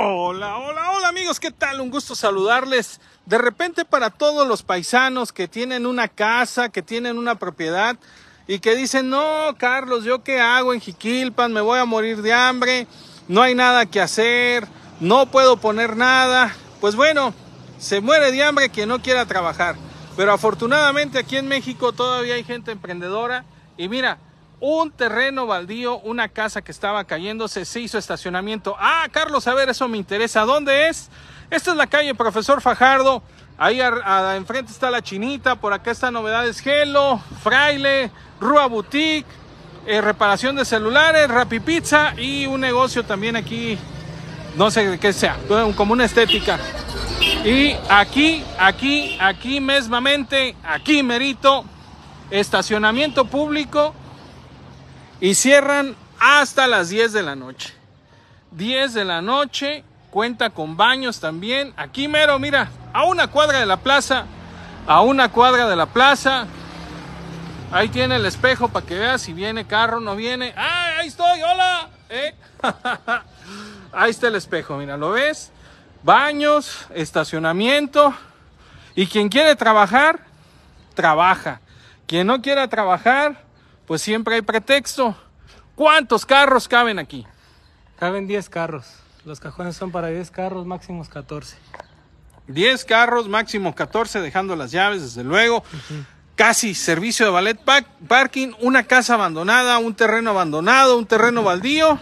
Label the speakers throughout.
Speaker 1: Hola, hola, hola amigos, ¿qué tal? Un gusto saludarles. De repente para todos los paisanos que tienen una casa, que tienen una propiedad y que dicen, no, Carlos, ¿yo qué hago en Jiquilpan? Me voy a morir de hambre, no hay nada que hacer, no puedo poner nada. Pues bueno, se muere de hambre quien no quiera trabajar. Pero afortunadamente aquí en México todavía hay gente emprendedora y mira, un terreno baldío, una casa que estaba cayéndose, se hizo estacionamiento. Ah, Carlos, a ver, eso me interesa. ¿Dónde es? Esta es la calle Profesor Fajardo. Ahí enfrente está la chinita, por acá está novedades Gelo, Fraile, Rua Boutique, eh, reparación de celulares, Rapi Pizza y un negocio también aquí, no sé qué sea, como una estética. Y aquí, aquí, aquí mesmamente, aquí merito, estacionamiento público y cierran hasta las 10 de la noche. 10 de la noche, cuenta con baños también. Aquí mero, mira, a una cuadra de la plaza, a una cuadra de la plaza. Ahí tiene el espejo para que veas si viene carro, no viene. ¡Ah, ahí estoy! ¡Hola! ¿Eh? ahí está el espejo, mira, ¿lo ves? Baños, estacionamiento. Y quien quiere trabajar, trabaja. Quien no quiera trabajar, pues siempre hay pretexto. ¿Cuántos carros caben aquí? Caben 10 carros. Los cajones son para 10 carros, máximos 14. 10 carros, máximo 14, dejando las llaves, desde luego. Casi servicio de ballet parking, una casa abandonada, un terreno abandonado, un terreno baldío.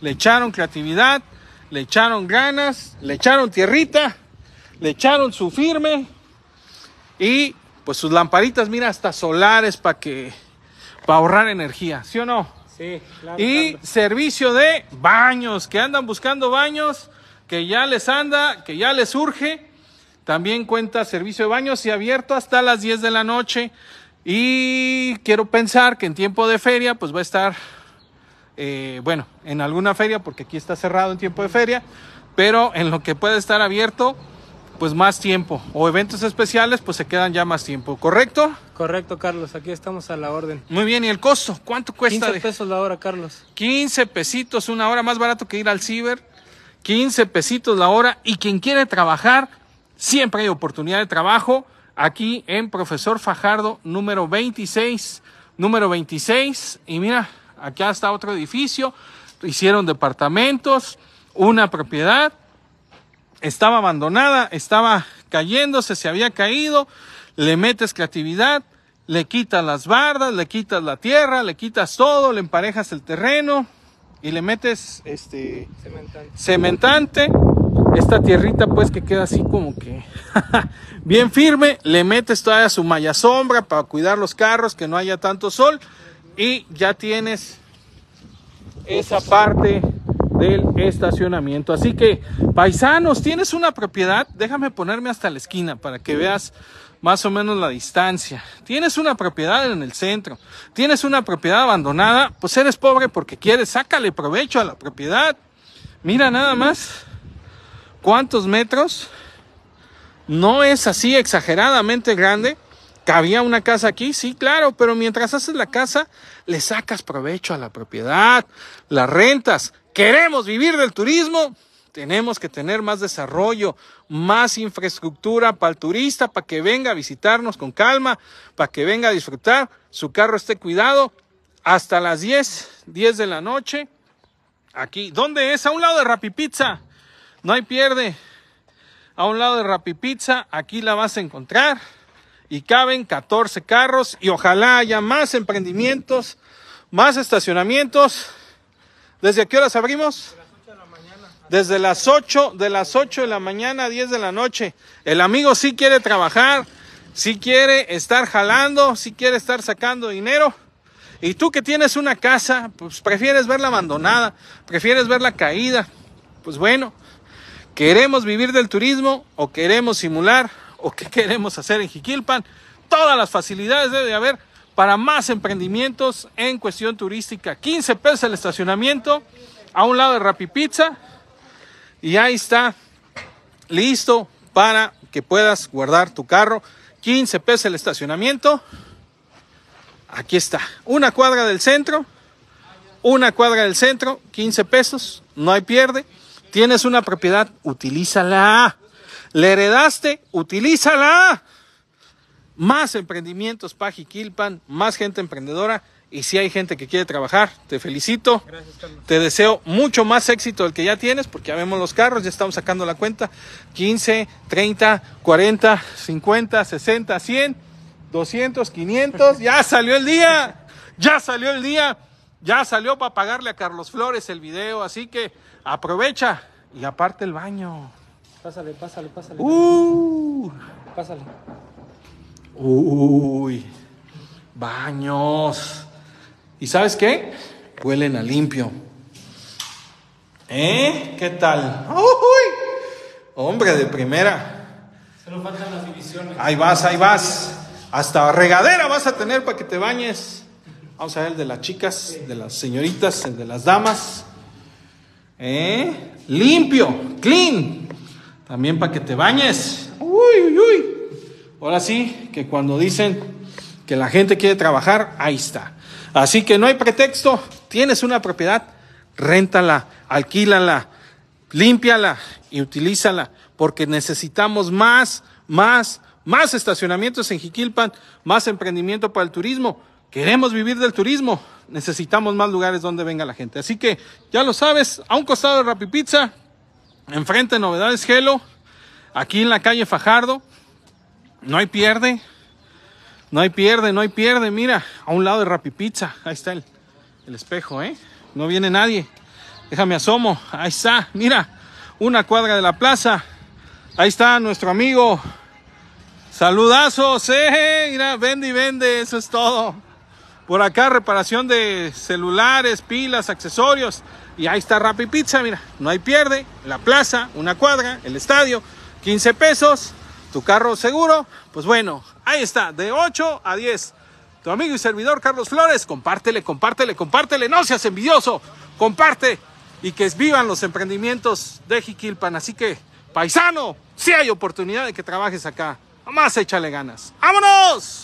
Speaker 1: Le echaron creatividad, le echaron ganas, le echaron tierrita, le echaron su firme y pues sus lamparitas, mira, hasta solares para que para ahorrar energía, ¿sí o no? Sí, claro. Y servicio de baños, que andan buscando baños, que ya les anda, que ya les urge. También cuenta servicio de baños y abierto hasta las 10 de la noche. Y quiero pensar que en tiempo de feria, pues va a estar, eh, bueno, en alguna feria, porque aquí está cerrado en tiempo de feria, pero en lo que puede estar abierto, pues más tiempo o eventos especiales pues se quedan ya más tiempo, ¿correcto? Correcto, Carlos, aquí estamos a la orden. Muy bien, ¿y el costo? ¿Cuánto cuesta? 15 pesos la hora, Carlos. 15 pesitos, una hora más barato que ir al ciber. 15 pesitos la hora y quien quiere trabajar, siempre hay oportunidad de trabajo aquí en Profesor Fajardo número 26, número 26 y mira, acá está otro edificio, hicieron departamentos, una propiedad estaba abandonada, estaba cayéndose, se había caído, le metes creatividad, le quitas las bardas, le quitas la tierra, le quitas todo, le emparejas el terreno y le metes este cementante. esta tierrita pues que queda así como que bien firme, le metes todavía su malla sombra para cuidar los carros, que no haya tanto sol y ya tienes esa parte del estacionamiento. Así que, paisanos, tienes una propiedad, déjame ponerme hasta la esquina para que veas más o menos la distancia. Tienes una propiedad en el centro, tienes una propiedad abandonada, pues eres pobre porque quieres, sácale provecho a la propiedad. Mira nada más cuántos metros. No es así exageradamente grande. ¿Cabía una casa aquí? Sí, claro, pero mientras haces la casa, le sacas provecho a la propiedad, las rentas, queremos vivir del turismo, tenemos que tener más desarrollo, más infraestructura para el turista, para que venga a visitarnos con calma, para que venga a disfrutar, su carro esté cuidado hasta las 10, 10 de la noche. Aquí, ¿dónde es? A un lado de Rapi Pizza. No hay pierde. A un lado de Rapi Pizza, aquí la vas a encontrar. Y caben 14 carros y ojalá haya más emprendimientos, más estacionamientos ¿Desde qué horas abrimos? Desde las 8, de las 8 de la mañana a 10 de la noche. El amigo sí quiere trabajar, sí quiere estar jalando, sí quiere estar sacando dinero. Y tú que tienes una casa, pues prefieres verla abandonada, prefieres verla caída. Pues bueno, queremos vivir del turismo o queremos simular o qué queremos hacer en Jiquilpan. Todas las facilidades debe de haber para más emprendimientos en cuestión turística. 15 pesos el estacionamiento a un lado de Rapi Pizza y ahí está listo para que puedas guardar tu carro. 15 pesos el estacionamiento. Aquí está, una cuadra del centro, una cuadra del centro, 15 pesos, no hay pierde. Tienes una propiedad, utilízala. Le heredaste, utilízala más emprendimientos Pajiquilpan, más gente emprendedora. Y si hay gente que quiere trabajar, te felicito. Gracias, Carlos. Te deseo mucho más éxito del que ya tienes, porque ya vemos los carros, ya estamos sacando la cuenta. 15, 30, 40, 50, 60, 100, 200, 500. ya salió el día. Ya salió el día. Ya salió para pagarle a Carlos Flores el video. Así que aprovecha. Y aparte el baño. Pásale, pásale, pásale. Uh. Pásale. Uy, baños. ¿Y sabes qué? Huelen a limpio. ¿Eh? ¿Qué tal? ¡Uy! Hombre de primera. Solo faltan las divisiones. Ahí vas, ahí vas. Hasta regadera vas a tener para que te bañes. Vamos a ver el de las chicas, de las señoritas, el de las damas. ¿Eh? Limpio, clean. También para que te bañes. Uy, uy, uy. Ahora sí, que cuando dicen que la gente quiere trabajar, ahí está. Así que no hay pretexto, tienes una propiedad, réntala, alquílala, límpiala y utilízala, porque necesitamos más, más, más estacionamientos en Jiquilpan, más emprendimiento para el turismo. Queremos vivir del turismo, necesitamos más lugares donde venga la gente. Así que ya lo sabes, a un costado de Pizza, enfrente de Novedades Gelo, aquí en la calle Fajardo. No hay pierde. No hay pierde, no hay pierde. Mira, a un lado de Pizza, Ahí está el, espejo, ¿eh? No viene nadie. Déjame asomo. Ahí está. Mira, una cuadra de la plaza. Ahí está nuestro amigo. Saludazos, ¿eh? Mira, vende y vende. Eso es todo. Por acá, reparación de celulares, pilas, accesorios. Y ahí está Pizza Mira, no hay pierde. La plaza, una cuadra, el estadio. 15 pesos tu carro seguro. Pues bueno, ahí está, de 8 a 10. Tu amigo y servidor Carlos Flores, compártele, compártele, compártele, no seas envidioso, comparte y que vivan los emprendimientos de Jiquilpan. Así que, paisano, si hay oportunidad de que trabajes acá, más échale ganas. ¡Vámonos!